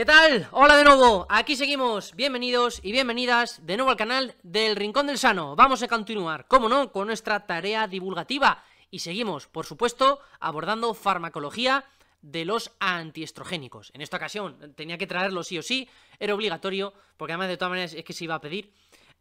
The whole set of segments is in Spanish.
¿Qué tal? Hola de nuevo, aquí seguimos, bienvenidos y bienvenidas de nuevo al canal del Rincón del Sano. Vamos a continuar, como no, con nuestra tarea divulgativa y seguimos, por supuesto, abordando farmacología de los antiestrogénicos. En esta ocasión tenía que traerlo sí o sí, era obligatorio, porque además de todas maneras es que se iba a pedir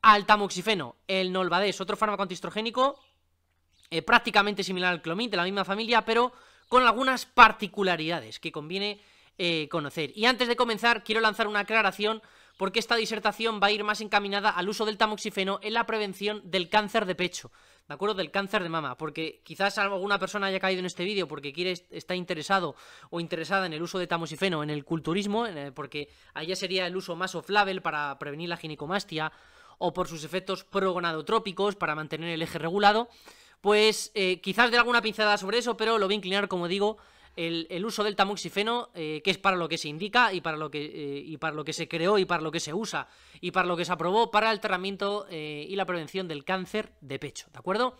al el Nolvades, otro fármaco antiestrogénico eh, prácticamente similar al clomid, de la misma familia, pero con algunas particularidades que conviene eh, conocer. Y antes de comenzar, quiero lanzar una aclaración porque esta disertación va a ir más encaminada al uso del tamoxifeno en la prevención del cáncer de pecho, ¿de acuerdo? Del cáncer de mama, porque quizás alguna persona haya caído en este vídeo porque quiere, está interesado o interesada en el uso de tamoxifeno en el culturismo, porque allá sería el uso más off-label para prevenir la ginecomastia o por sus efectos progonadotrópicos para mantener el eje regulado, pues eh, quizás dé alguna pincelada sobre eso, pero lo voy a inclinar, como digo, el, uso del tamoxifeno, eh, que es para lo que se indica y para lo que, eh, y para lo que se creó y para lo que se usa y para lo que se aprobó para el tratamiento eh, y la prevención del cáncer de pecho, ¿de acuerdo?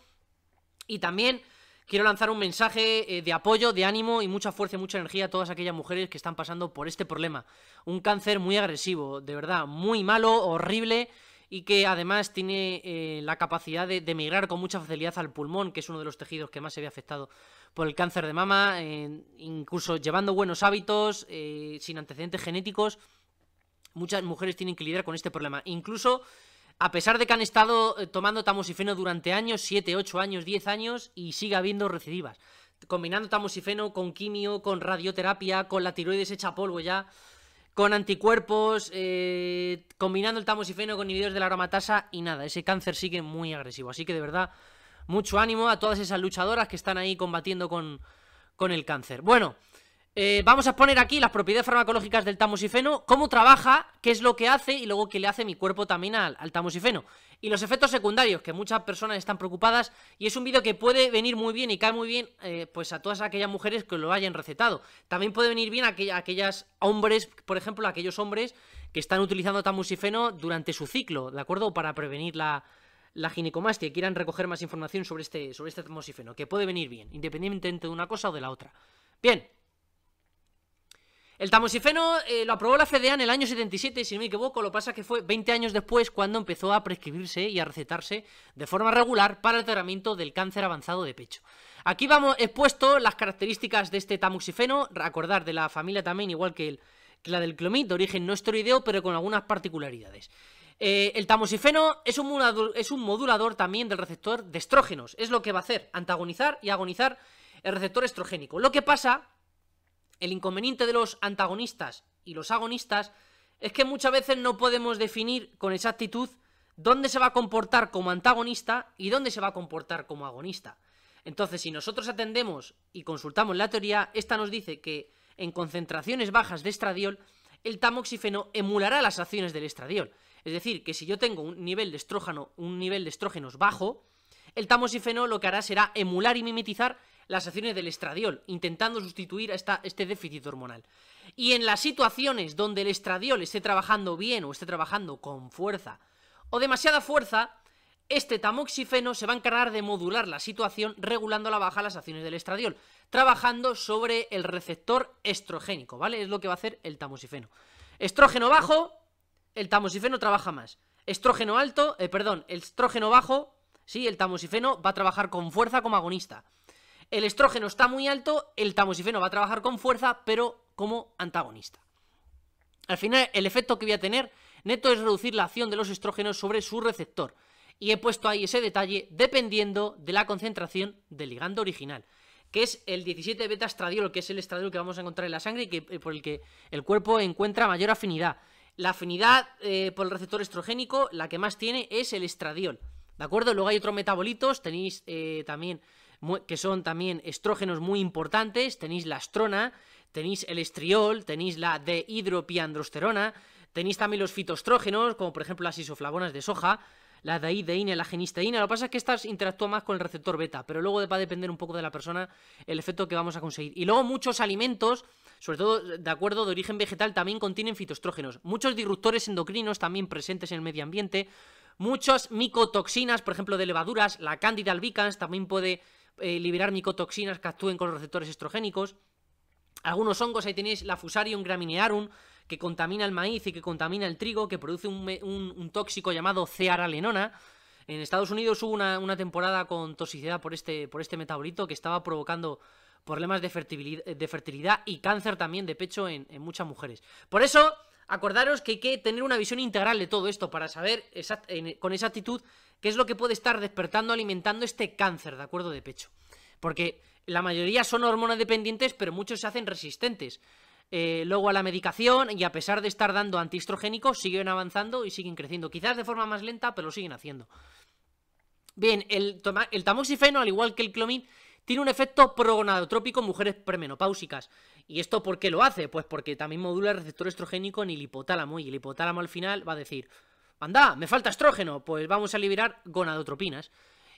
Y también quiero lanzar un mensaje de apoyo, de ánimo y mucha fuerza y mucha energía a todas aquellas mujeres que están pasando por este problema. Un cáncer muy agresivo, de verdad, muy malo, horrible y que además tiene la capacidad de, de, migrar con mucha facilidad al pulmón, que es uno de los tejidos que más se ve afectado por el cáncer de mama, incluso llevando buenos hábitos, eh, sin antecedentes genéticos, muchas mujeres tienen que lidiar con este problema. Incluso, a pesar de que han estado eh, tomando tamoxifeno durante años, 7, 8 años, 10 años, y sigue habiendo recidivas. Combinando tamoxifeno con quimio, con radioterapia, con la tiroides hecha polvo ya, con anticuerpos, eh, combinando el tamoxifeno con inhibidores de la aromatasa y nada, ese cáncer sigue muy agresivo. Así que de verdad, mucho ánimo a todas esas luchadoras que están ahí combatiendo con, con el cáncer. Bueno, eh, vamos a poner aquí las propiedades farmacológicas del tamoxifeno, cómo trabaja, qué es lo que hace y luego qué le hace mi cuerpo también al, Y los efectos secundarios, que muchas personas están preocupadas y es un vídeo que puede venir muy bien y cae muy bien eh, pues a todas aquellas mujeres que lo hayan recetado. También puede venir bien a, aquellas hombres, por ejemplo, aquellos hombres que están utilizando tamoxifeno durante su ciclo, ¿de acuerdo? Para prevenir la, la ginecomastia quieran recoger más información sobre este, sobre este que puede venir bien, independientemente de una cosa o de la otra. Bien. El tamoxifeno eh, lo aprobó la FDA en el año 77, si no me equivoco, lo pasa que fue 20 años después cuando empezó a prescribirse y a recetarse de forma regular para el tratamiento del cáncer avanzado de pecho. Aquí vamos expuesto las características de este tamoxifeno, recordar de la familia también, igual que, el, la del clomid, de origen no esteroideo, pero con algunas particularidades. Eh, el tamoxifeno es un, modulador, es un modulador también del receptor de estrógenos. Es lo que va a hacer, antagonizar y agonizar el receptor estrogénico. Lo que pasa, el inconveniente de los antagonistas y los agonistas, es que muchas veces no podemos definir con exactitud dónde se va a comportar como antagonista y dónde se va a comportar como agonista. Entonces, si nosotros atendemos y consultamos la teoría, esta nos dice que en concentraciones bajas de estradiol, el tamoxifeno emulará las acciones del estradiol. Es decir, que si yo tengo un nivel de estrógeno, un nivel de estrógenos bajo, el tamoxifeno lo que hará será emular y mimetizar las acciones del estradiol, intentando sustituir esta, este déficit hormonal. Y en las situaciones donde el estradiol esté trabajando bien o esté trabajando con fuerza o demasiada fuerza, este tamoxifeno se va a encargar de modular la situación regulando a la baja las acciones del estradiol, trabajando sobre el receptor estrogénico, ¿vale? Es lo que va a hacer el tamoxifeno. Estrógeno bajo, el tamoxifeno trabaja más. Estrógeno alto, eh, perdón, el estrógeno bajo, sí, el tamoxifeno va a trabajar con fuerza como agonista. El estrógeno está muy alto, el tamoxifeno va a trabajar con fuerza, pero como antagonista. Al final, el efecto que voy a tener neto es reducir la acción de los estrógenos sobre su receptor. Y he puesto ahí ese detalle dependiendo de la concentración del ligando original, que es el 17 beta estradiol, que es el estradiol que vamos a encontrar en la sangre y que, eh, por el que el cuerpo encuentra mayor afinidad. La afinidad eh, por el receptor estrogénico, la que más tiene es el estradiol. ¿De acuerdo? Luego hay otros metabolitos, tenéis eh, también, que son también estrógenos muy importantes, tenéis la estrona tenéis el estriol, tenéis la dehidropiandrosterona, tenéis también los fitoestrógenos, como por ejemplo las isoflavonas de soja, la deideína y la genisteína. Lo que pasa es que estas interactúan más con el receptor beta, pero luego va a depender un poco de la persona el efecto que vamos a conseguir. Y luego muchos alimentos sobre todo de acuerdo de origen vegetal, también contienen fitoestrógenos, muchos disruptores endocrinos también presentes en el medio ambiente, muchas micotoxinas, por ejemplo, de levaduras, la Candida albicans también puede eh, liberar micotoxinas que actúen con los receptores estrogénicos. Algunos hongos, ahí tenéis la Fusarium graminearum, que contamina el maíz y que contamina el trigo, que produce un, tóxico llamado cearalenona. En Estados Unidos hubo una, temporada con toxicidad por este, por este metabolito que estaba provocando problemas de fertilidad, y cáncer también de pecho en, muchas mujeres. Por eso, acordaros que hay que tener una visión integral de todo esto para saber con esa con exactitud qué es lo que puede estar despertando, alimentando este cáncer, ¿de acuerdo? De pecho. Porque la mayoría son hormonas dependientes, pero muchos se hacen resistentes. Eh, luego a la medicación y a pesar de estar dando antiestrogénicos, siguen avanzando y siguen creciendo. Quizás de forma más lenta, pero lo siguen haciendo. Bien, el, el tamoxifeno, al igual que el clomid, tiene un efecto progonadotrópico en mujeres premenopáusicas. ¿Y esto por qué lo hace? Pues porque también modula el receptor estrogénico en el hipotálamo y el hipotálamo al final va a decir, anda, me falta estrógeno, pues vamos a liberar gonadotropinas.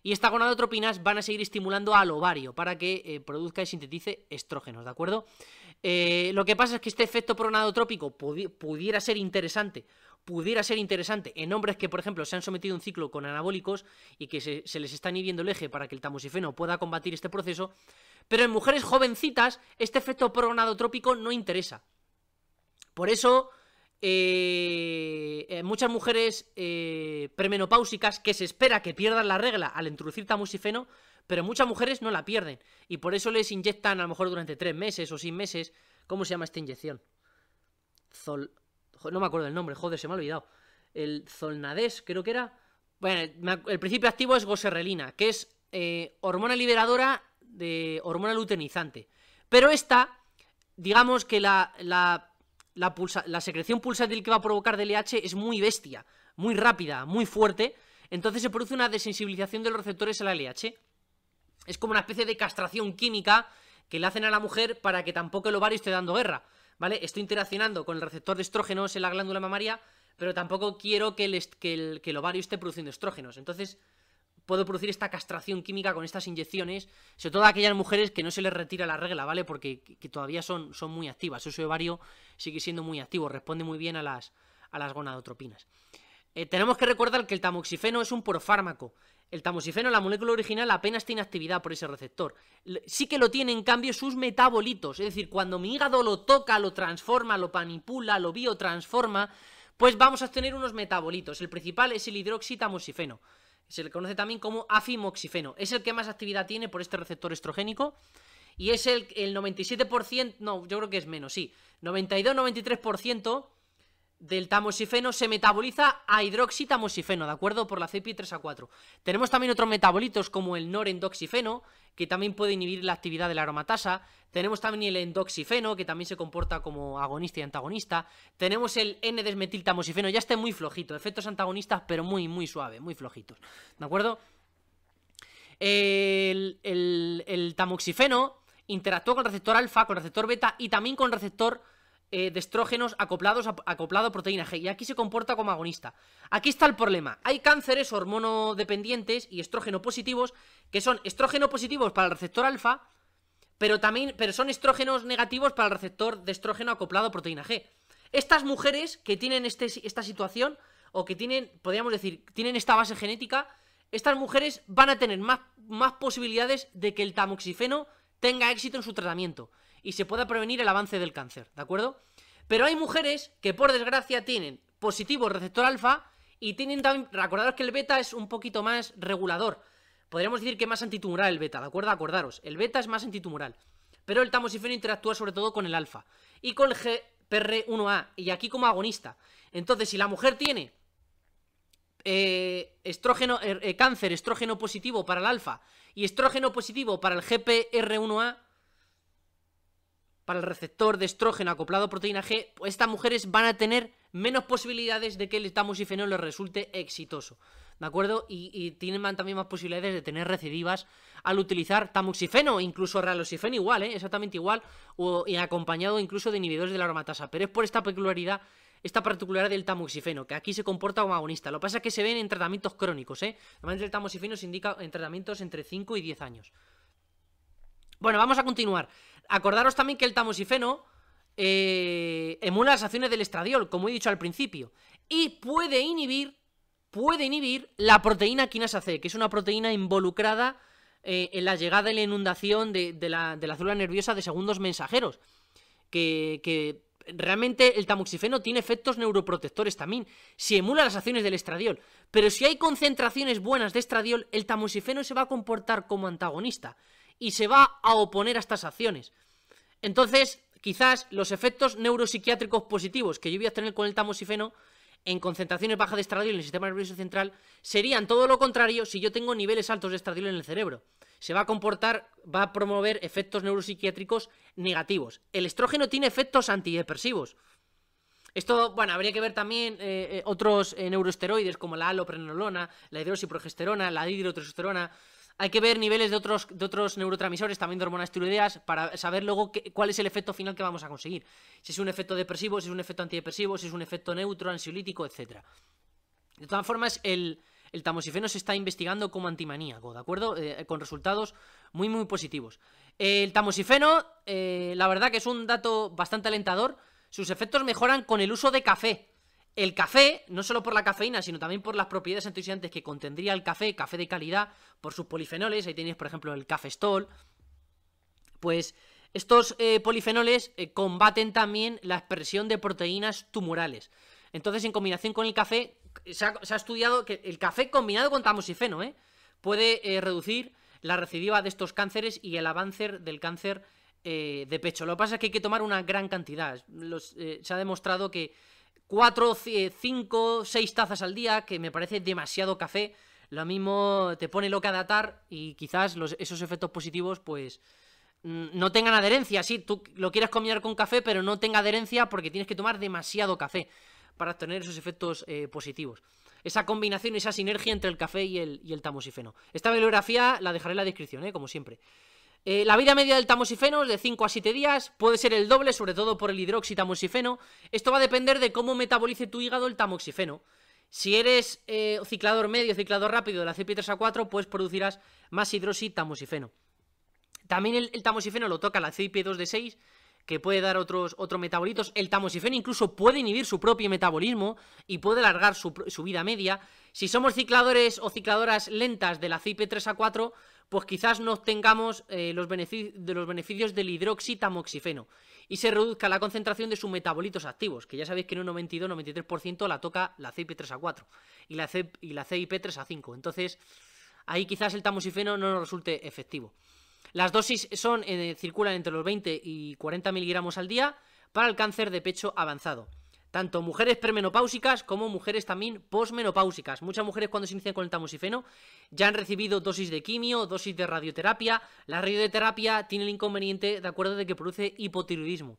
Y estas gonadotropinas van a seguir estimulando al ovario para que eh, produzca y sintetice estrógenos, ¿de acuerdo? Eh, lo que pasa es que este efecto pronadotrópico pudiera ser interesante pudiera ser interesante en hombres que, por ejemplo, se han sometido a un ciclo con anabólicos y que se, les está inhibiendo el eje para que el tamoxifeno pueda combatir este proceso, pero en mujeres jovencitas este efecto pronadotrópico no interesa. Por eso, eh, eh, muchas mujeres eh, premenopáusicas que se espera que pierdan la regla al introducir tamoxifeno, pero muchas mujeres no la pierden. Y por eso les inyectan a lo mejor durante tres meses o seis meses. ¿Cómo se llama esta inyección? Zol... No me acuerdo el nombre, joder, se me ha olvidado. El Zolnades, creo que era. Bueno, el principio activo es goserrelina, que es eh, hormona liberadora de hormona luteinizante. Pero esta, digamos que la la, secreción pulsátil que va a provocar de LH es muy bestia, muy rápida, muy fuerte, entonces se produce una desensibilización de los receptores a la LH. Es como una especie de castración química que le hacen a la mujer para que tampoco el ovario esté dando guerra, ¿vale? Estoy interaccionando con el receptor de estrógenos en la glándula mamaria, pero tampoco quiero que el, que el, que el ovario esté produciendo estrógenos. Entonces, puedo producir esta castración química con estas inyecciones, sobre todo aquellas mujeres que no se les retira la regla, ¿vale? Porque todavía son, son muy activas, su ovario sigue siendo muy activo, responde muy bien a las, a las gonadotropinas. Eh, tenemos que recordar que el tamoxifeno es un profármaco. El tamoxifeno, la molécula original, apenas tiene actividad por ese receptor. Sí que lo tiene, en cambio, sus metabolitos. Es decir, cuando mi hígado lo toca, lo transforma, lo manipula, lo biotransforma, pues vamos a tener unos metabolitos. El principal es el hidroxitamoxifeno. Se le conoce también como afimoxifeno. Es el que más actividad tiene por este receptor estrogénico. Y es el, el 97%, no, yo creo que es menos, sí. 92-93% del tamoxifeno se metaboliza a hidroxitamoxifeno, ¿de acuerdo? Por la cpi 3 a 4. Tenemos también otros metabolitos como el norendoxifeno, que también puede inhibir la actividad de la aromatasa. Tenemos también el endoxifeno, que también se comporta como agonista y antagonista. Tenemos el N-desmetiltamoxifeno, ya está muy flojito, efectos antagonistas, pero muy, muy suave, muy flojitos, ¿de acuerdo? El, el tamoxifeno interactúa con el receptor alfa, con el receptor beta y también con el receptor eh, de estrógenos acoplados a, acoplado proteína G. Y aquí se comporta como agonista. Aquí está el problema. Hay cánceres hormonodependientes y estrógeno positivos, que son estrógeno positivos para el receptor alfa, pero también pero son estrógenos negativos para el receptor de estrógeno acoplado a proteína G. Estas mujeres que tienen este, esta situación, o que tienen, podríamos decir, tienen esta base genética, estas mujeres van a tener más posibilidades de que el tamoxifeno tenga éxito en su tratamiento y se pueda prevenir el avance del cáncer, ¿de acuerdo? Pero hay mujeres que por desgracia tienen positivo receptor alfa y tienen también, recordaros que el beta es un poquito más regulador, podríamos decir que más antitumoral el beta, ¿de acuerdo? Acordaros, el beta es más antitumoral, pero el tamoxifeno interactúa sobre todo con el alfa y con el GPR1A y aquí como agonista. Entonces, si la mujer tiene eh, estrógeno, eh, eh, cáncer estrógeno positivo para el alfa y estrógeno positivo para el GPR1A, para el receptor de estrógeno acoplado a proteína G, estas mujeres van a tener menos posibilidades de que el tamoxifeno les resulte exitoso. ¿De acuerdo? Y, tienen también más posibilidades de tener recidivas al utilizar tamoxifeno, incluso realoxifeno igual, ¿eh? exactamente igual, o, y acompañado incluso de inhibidores de la aromatasa. Pero es por esta peculiaridad esta particularidad del tamoxifeno, que aquí se comporta como agonista. Lo que pasa es que se ven en tratamientos crónicos, ¿eh? Normalmente el tamoxifeno se indica en tratamientos entre 5 y 10 años. Bueno, vamos a continuar. Acordaros también que el tamoxifeno eh, emula las acciones del estradiol, como he dicho al principio, y puede inhibir, puede inhibir la proteína quinasa C, que es una proteína involucrada eh, en la llegada y la inundación de, la, célula nerviosa de segundos mensajeros, que, que realmente el tamoxifeno tiene efectos neuroprotectores también, si emula las acciones del estradiol. Pero si hay concentraciones buenas de estradiol, el tamoxifeno se va a comportar como antagonista y se va a oponer a estas acciones. Entonces, quizás los efectos neuropsiquiátricos positivos que yo voy a tener con el tamoxifeno en concentraciones bajas de estradiol en el sistema nervioso central serían todo lo contrario si yo tengo niveles altos de estradiol en el cerebro. Se va a comportar, va a promover efectos neuropsiquiátricos negativos. El estrógeno tiene efectos antidepresivos. Esto, bueno, habría que ver también eh, eh, otros eh, neuroesteroides como la aloprenolona, la hidroxiprogesterona, la hidrotestosterona. Hay que ver niveles de otros, neurotransmisores, también de hormonas tiroideas, para saber luego cuál es el efecto final que vamos a conseguir. Si es un efecto depresivo, si es un efecto antidepresivo, si es un efecto neutro, ansiolítico, etc. De todas formas, el, el tamoxifeno se está investigando como antimaníaco, ¿de acuerdo? Eh, con resultados muy, muy positivos. El tamoxifeno, eh, la verdad que es un dato bastante alentador. Sus efectos mejoran con el uso de café. El café, no solo por la cafeína, sino también por las propiedades antioxidantes que contendría el café, café de calidad, por sus polifenoles, ahí tenéis por ejemplo el cafestol, pues estos eh, polifenoles eh, combaten también la expresión de proteínas tumorales. Entonces, en combinación con el café, se ha, estudiado que el café combinado con tamoxifeno ¿eh? puede reducir la recidiva de estos cánceres y el avance del cáncer de pecho. Lo que pasa es que hay que tomar una gran cantidad. se ha demostrado que 4, 5, 6 tazas al día, que me parece demasiado café. Lo mismo te pone loca de atar y quizás esos efectos positivos pues mm, no tengan adherencia. Sí, tú lo quieres combinar con café, pero no tenga adherencia porque tienes que tomar demasiado café para obtener esos efectos eh, positivos. Esa combinación, esa sinergia entre el café y el, y tamoxifeno. Esta bibliografía la dejaré en la descripción, eh, como siempre. Eh, la vida media del tamoxifeno es de 5 a 7 días, puede ser el doble, sobre todo por el hidroxitamoxifeno. Esto va a depender de cómo metabolice tu hígado el tamoxifeno. Si eres eh, ciclador medio, ciclador rápido de la CP3A4, pues producirás más hidroxitamoxifeno. También el, tamoxifeno lo toca la CIP2D6, que puede dar otros, otros metabolitos. El tamoxifeno incluso puede inhibir su propio metabolismo y puede alargar su, su vida media. Si somos cicladores o cicladoras lentas de la CIP3A4, pues quizás no obtengamos eh, los, de los beneficios del hidroxitamoxifeno y se reduzca la concentración de sus metabolitos activos, que ya sabéis que en un 92-93% la toca la CIP3A4 y la, CIP3A5. Entonces, ahí quizás el tamoxifeno no nos resulte efectivo. Las dosis son, eh, circulan entre los 20 y 40 miligramos al día para el cáncer de pecho avanzado tanto mujeres premenopáusicas como mujeres también posmenopáusicas. Muchas mujeres cuando se inician con el tamoxifeno ya han recibido dosis de quimio, dosis de radioterapia. La radioterapia tiene el inconveniente, de acuerdo, de que produce hipotiroidismo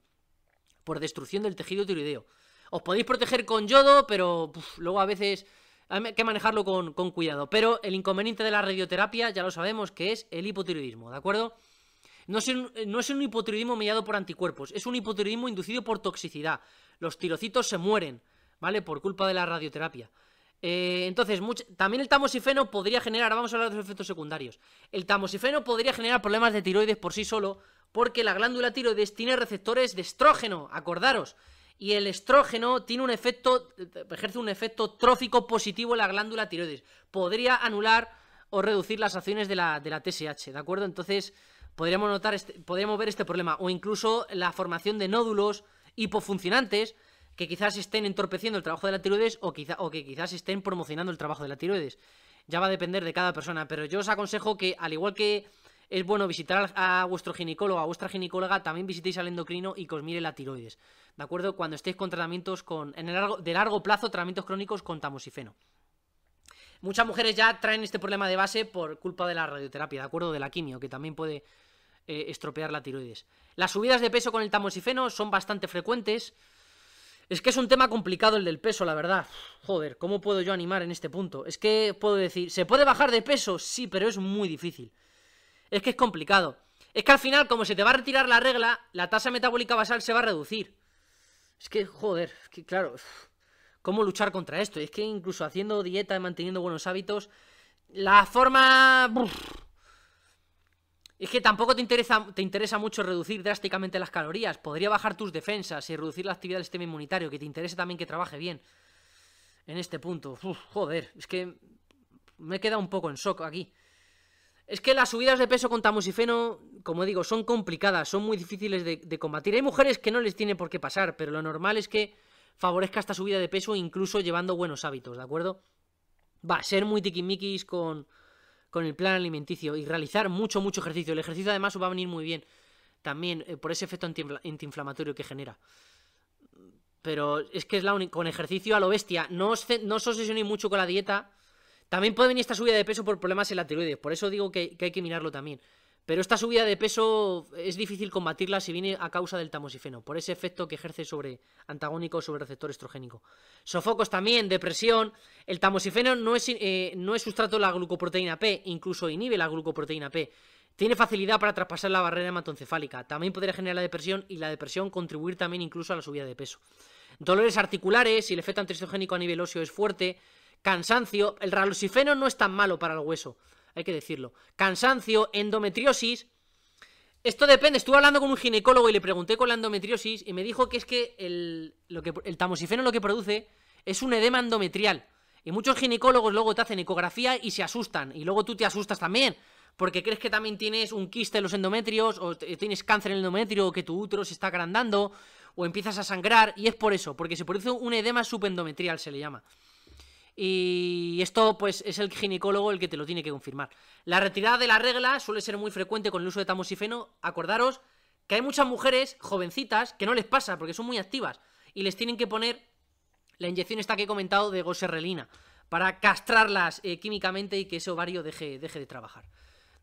por destrucción del tejido tiroideo. Os podéis proteger con yodo, pero luego a veces hay que manejarlo con cuidado. Pero el inconveniente de la radioterapia, ya lo sabemos, que es el hipotiroidismo, ¿de acuerdo? No es, un, eh, no hipotiroidismo mediado por anticuerpos, es un hipotiroidismo inducido por toxicidad. Los tirocitos se mueren, ¿vale? Por culpa de la radioterapia. Eh, entonces, también el tamoxifeno podría generar, vamos a hablar de los efectos secundarios. El tamoxifeno podría generar problemas de tiroides por sí solo, porque la glándula tiroides tiene receptores de estrógeno, acordaros. Y el estrógeno tiene un efecto, eh, ejerce un efecto trófico positivo en la glándula tiroides. Podría anular o reducir las acciones de la, de la TSH, ¿de acuerdo? Entonces, podríamos, notar este, ver este problema, o incluso la formación de nódulos hipofuncionantes que quizás estén entorpeciendo el trabajo de la tiroides o, o que quizás estén promocionando el trabajo de la tiroides. Ya va a depender de cada persona, pero yo os aconsejo que, al igual que es bueno visitar a vuestro ginecólogo, a vuestra ginecóloga, también visitéis al endocrino y que os mire la tiroides. ¿De acuerdo? Cuando estéis con tratamientos con, en el largo, de largo plazo, tratamientos crónicos con tamoxifeno muchas mujeres ya traen este problema de base por culpa de la radioterapia, ¿de acuerdo? De la quimio, que también puede eh, estropear la tiroides. Las subidas de peso con el tamoxifeno son bastante frecuentes. Es que es un tema complicado el del peso, la verdad. Joder, ¿cómo puedo yo animar en este punto? Es que puedo decir, ¿se puede bajar de peso? Sí, pero es muy difícil. Es que es complicado. Es que al final, como se te va a retirar la regla, la tasa metabólica basal se va a reducir. Es que, joder, que claro cómo luchar contra esto. es que incluso haciendo dieta y manteniendo buenos hábitos, la forma... Es que tampoco te interesa, te interesa mucho reducir drásticamente las calorías. Podría bajar tus defensas y reducir la actividad del sistema inmunitario, que te interese también que trabaje bien. En este punto. joder, es que me he quedado un poco en shock aquí. Es que las subidas de peso con tamoxifeno, como digo, son complicadas, son muy difíciles de combatir. Hay mujeres que no les tiene por qué pasar, pero lo normal es que favorezca esta subida de peso, incluso llevando buenos hábitos, ¿de acuerdo? Va a ser muy tiquimiquis con, el plan alimenticio y realizar mucho, mucho ejercicio. El ejercicio además va a venir muy bien también eh, por ese efecto antiinflamatorio que genera. Pero es que es la única. Con ejercicio a lo bestia. No os, no obsesionéis mucho con la dieta. También puede venir esta subida de peso por problemas en la tiroides. Por eso digo que hay que mirarlo también. Pero esta subida de peso es difícil combatirla si viene a causa del tamoxifeno, por ese efecto que ejerce sobre antagónico sobre receptor estrogénico. Sofocos también, depresión. El tamoxifeno no es, eh, no es sustrato de la glucoproteína P, incluso inhibe la glucoproteína P. Tiene facilidad para traspasar la barrera hematoencefálica. También podría generar la depresión y la depresión contribuir también incluso a la subida de peso. Dolores articulares, si el efecto antiestrogénico a nivel óseo es fuerte. Cansancio. El raloxifeno no es tan malo para el hueso hay que decirlo. Cansancio, endometriosis. Esto depende. Estuve hablando con un ginecólogo y le pregunté con la endometriosis y me dijo que es que el, lo que, el tamoxifeno lo que produce es un edema endometrial. Y muchos ginecólogos luego te hacen ecografía y se asustan. Y luego tú te asustas también. Porque crees que también tienes un quiste en los endometrios, o tienes cáncer en el endometrio, o que tu útero se está agrandando, o empiezas a sangrar. Y es por eso, porque se produce un edema subendometrial, se le llama. Y esto, pues, es el ginecólogo el que te lo tiene que confirmar. La retirada de la regla suele ser muy frecuente con el uso de tamoxifeno. Acordaros que hay muchas mujeres jovencitas que no les pasa porque son muy activas y les tienen que poner la inyección esta que he comentado de goserrelina para castrarlas eh, químicamente y que ese ovario deje, de trabajar.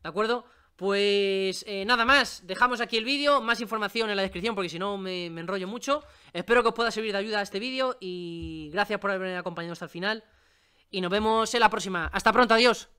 ¿De acuerdo? Pues eh, nada más, dejamos aquí el vídeo, más información en la descripción porque si no me, enrollo mucho. Espero que os pueda servir de ayuda a este vídeo y gracias por haberme acompañado hasta el final y nos vemos en la próxima. Hasta pronto, adiós.